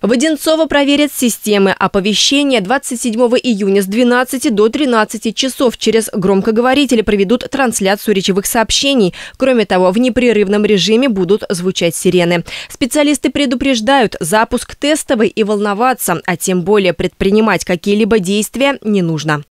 В Одинцово проверят системы оповещения 27 июня с 12 до 13 часов. Через громкоговорители проведут трансляцию речевых сообщений. Кроме того, в непрерывном режиме будут звучать сирены. Специалисты предупреждают, запуск тестовый и волноваться, а тем более предпринимать какие-либо действия не нужно.